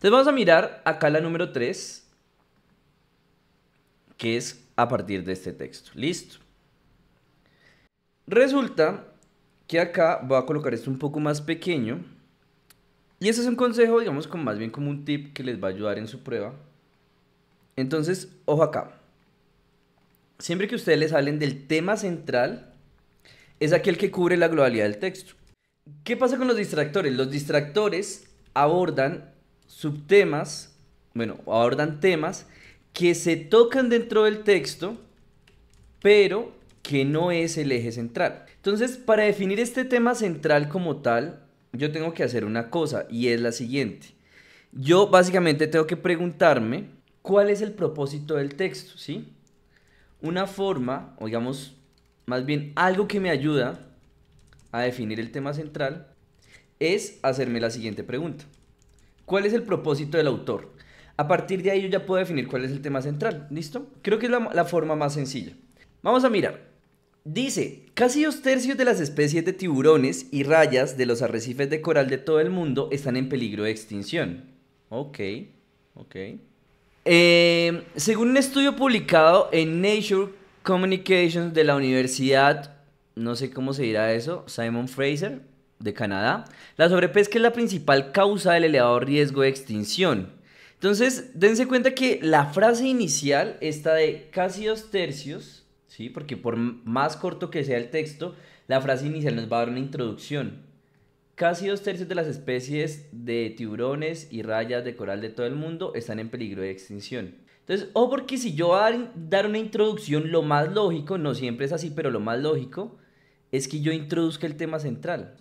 Entonces vamos a mirar acá la número 3, que es a partir de este texto. Listo. Resulta que acá voy a colocar esto un poco más pequeño. Y ese es un consejo, digamos, con más bien como un tip que les va a ayudar en su prueba. Entonces, ojo acá. Siempre que ustedes les hablen del tema central, es aquel que cubre la globalidad del texto. ¿Qué pasa con los distractores? Los distractores abordan subtemas, bueno, abordan temas que se tocan dentro del texto, pero que no es el eje central. Entonces, para definir este tema central como tal, yo tengo que hacer una cosa y es la siguiente. Yo básicamente tengo que preguntarme cuál es el propósito del texto, ¿sí? Una forma, o digamos, más bien algo que me ayuda a definir el tema central es hacerme la siguiente pregunta. ¿Cuál es el propósito del autor? A partir de ahí yo ya puedo definir cuál es el tema central, ¿listo? Creo que es la, forma más sencilla. Vamos a mirar. Dice, casi dos tercios de las especies de tiburones y rayas de los arrecifes de coral de todo el mundo están en peligro de extinción. Ok, ok. Eh, según un estudio publicado en Nature Communications de la Universidad, no sé cómo se dirá eso, Simon Fraser, de Canadá, la sobrepesca es la principal causa del elevado riesgo de extinción. Entonces, dense cuenta que la frase inicial está de casi dos tercios, ¿sí? porque por más corto que sea el texto, la frase inicial nos va a dar una introducción. Casi dos tercios de las especies de tiburones y rayas de coral de todo el mundo están en peligro de extinción. Entonces, o porque si yo voy a dar una introducción, lo más lógico, no siempre es así, pero lo más lógico, es que yo introduzca el tema central.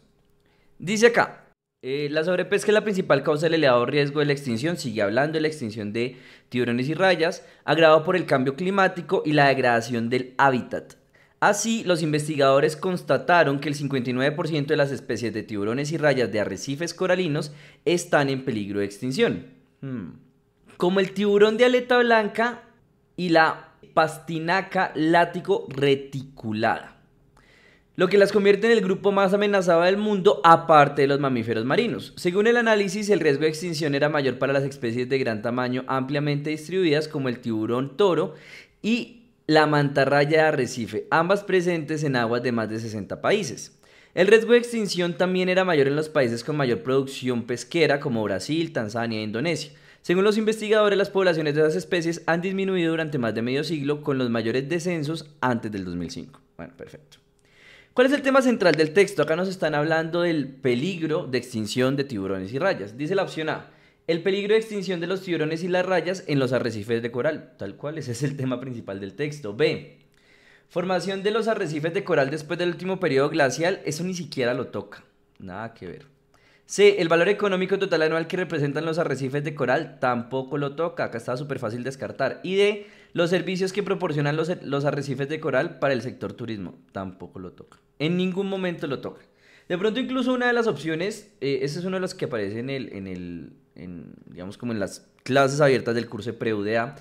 Dice acá, eh, la sobrepesca es la principal causa del elevado riesgo de la extinción, sigue hablando de la extinción de tiburones y rayas, agravado por el cambio climático y la degradación del hábitat. Así, los investigadores constataron que el 59% de las especies de tiburones y rayas de arrecifes coralinos están en peligro de extinción. Hmm. Como el tiburón de aleta blanca y la pastinaca látigo reticulada lo que las convierte en el grupo más amenazado del mundo aparte de los mamíferos marinos. Según el análisis, el riesgo de extinción era mayor para las especies de gran tamaño ampliamente distribuidas como el tiburón toro y la mantarraya de arrecife, ambas presentes en aguas de más de 60 países. El riesgo de extinción también era mayor en los países con mayor producción pesquera como Brasil, Tanzania e Indonesia. Según los investigadores, las poblaciones de esas especies han disminuido durante más de medio siglo con los mayores descensos antes del 2005. Bueno, perfecto. ¿Cuál es el tema central del texto? Acá nos están hablando del peligro de extinción de tiburones y rayas. Dice la opción A, el peligro de extinción de los tiburones y las rayas en los arrecifes de coral, tal cual, ese es el tema principal del texto. B, formación de los arrecifes de coral después del último periodo glacial, eso ni siquiera lo toca, nada que ver. C, el valor económico total anual que representan los arrecifes de coral, tampoco lo toca, acá está súper fácil descartar. Y D, los servicios que proporcionan los, arrecifes de coral para el sector turismo tampoco lo toca. En ningún momento lo toca. De pronto incluso una de las opciones, eh, es uno de las que aparece en las clases abiertas del curso de preuda.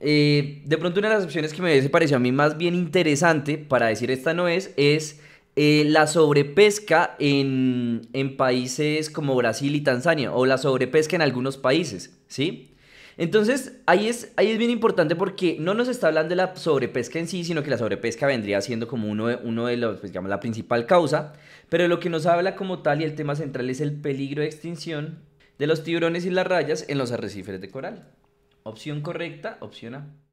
Eh, de pronto una de las opciones que me pareció a mí más bien interesante, para decir esta no es, es eh, la sobrepesca en, en países como Brasil y Tanzania, o la sobrepesca en algunos países, ¿sí? Entonces, ahí es, bien importante porque no nos está hablando de la sobrepesca en sí, sino que la sobrepesca vendría siendo como uno de, uno de los, pues digamos, la principal causa, pero lo que nos habla como tal y el tema central es el peligro de extinción de los tiburones y las rayas en los arrecifes de coral. Opción correcta, opción A.